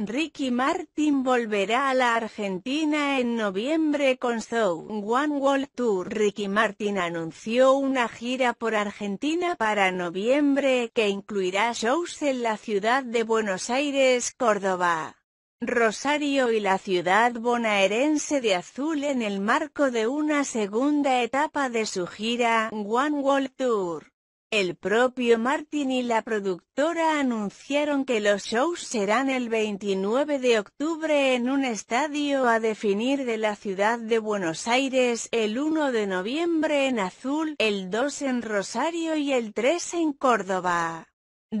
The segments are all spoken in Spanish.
Ricky Martin volverá a la Argentina en noviembre con Show One World Tour. Ricky Martin anunció una gira por Argentina para noviembre que incluirá shows en la ciudad de Buenos Aires, Córdoba, Rosario y la ciudad bonaerense de Azul en el marco de una segunda etapa de su gira One World Tour. El propio Martin y la productora anunciaron que los shows serán el 29 de octubre en un estadio a definir de la ciudad de Buenos Aires, el 1 de noviembre en Azul, el 2 en Rosario y el 3 en Córdoba.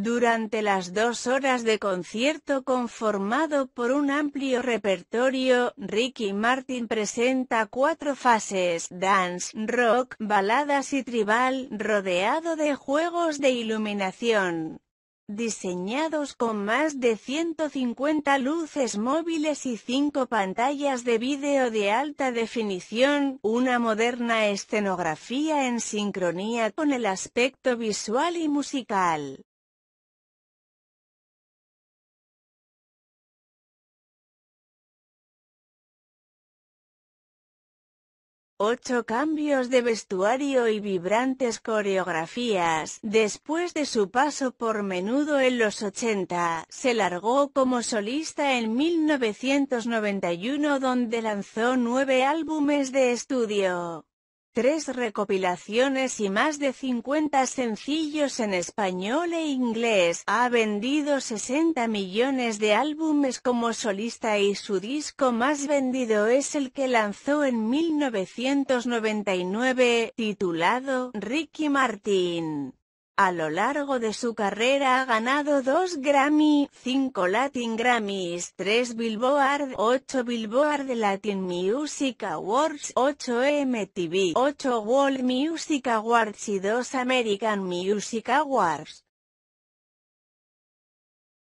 Durante las dos horas de concierto conformado por un amplio repertorio, Ricky Martin presenta cuatro fases, dance, rock, baladas y tribal, rodeado de juegos de iluminación. Diseñados con más de 150 luces móviles y cinco pantallas de vídeo de alta definición, una moderna escenografía en sincronía con el aspecto visual y musical. Ocho cambios de vestuario y vibrantes coreografías. Después de su paso por menudo en los 80, se largó como solista en 1991 donde lanzó nueve álbumes de estudio tres recopilaciones y más de 50 sencillos en español e inglés. Ha vendido 60 millones de álbumes como solista y su disco más vendido es el que lanzó en 1999, titulado Ricky Martin. A lo largo de su carrera ha ganado 2 Grammy, 5 Latin Grammys, 3 Billboard, 8 Billboard Latin Music Awards, 8 MTV, 8 World Music Awards y 2 American Music Awards.